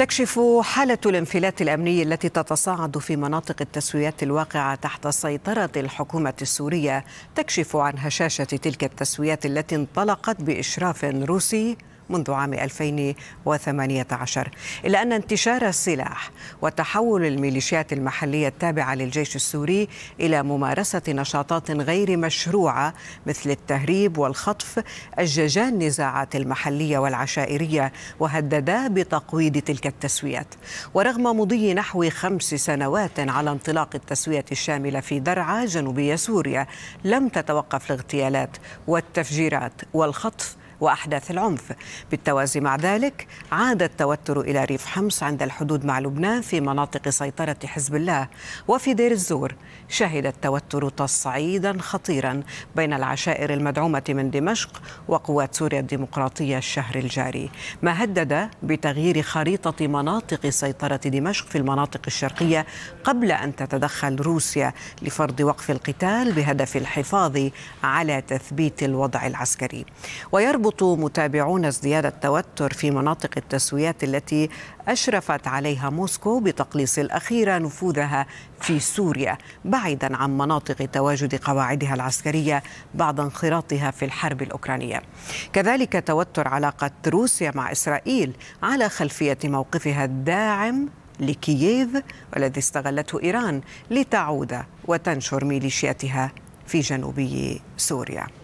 تكشف حالة الانفلات الأمني التي تتصاعد في مناطق التسويات الواقعة تحت سيطرة الحكومة السورية تكشف عن هشاشة تلك التسويات التي انطلقت بإشراف روسي منذ عام 2018 إلا أن انتشار السلاح وتحول الميليشيات المحلية التابعة للجيش السوري إلى ممارسة نشاطات غير مشروعة مثل التهريب والخطف أججا النزاعات المحلية والعشائرية وهددا بتقويض تلك التسويات ورغم مضي نحو خمس سنوات على انطلاق التسوية الشاملة في درعا جنوبية سوريا لم تتوقف الاغتيالات والتفجيرات والخطف وأحداث العنف بالتوازي مع ذلك عاد التوتر إلى ريف حمص عند الحدود مع لبنان في مناطق سيطرة حزب الله وفي دير الزور شهد التوتر تصعيدا خطيرا بين العشائر المدعومة من دمشق وقوات سوريا الديمقراطية الشهر الجاري ما هدد بتغيير خريطة مناطق سيطرة دمشق في المناطق الشرقية قبل أن تتدخل روسيا لفرض وقف القتال بهدف الحفاظ على تثبيت الوضع العسكري ويربط يربط متابعون ازدياد التوتر في مناطق التسويات التي أشرفت عليها موسكو بتقليص الأخيرة نفوذها في سوريا بعيدا عن مناطق تواجد قواعدها العسكرية بعد انخراطها في الحرب الأوكرانية كذلك توتر علاقة روسيا مع إسرائيل على خلفية موقفها الداعم لكييف والذي استغلته إيران لتعود وتنشر ميليشياتها في جنوبي سوريا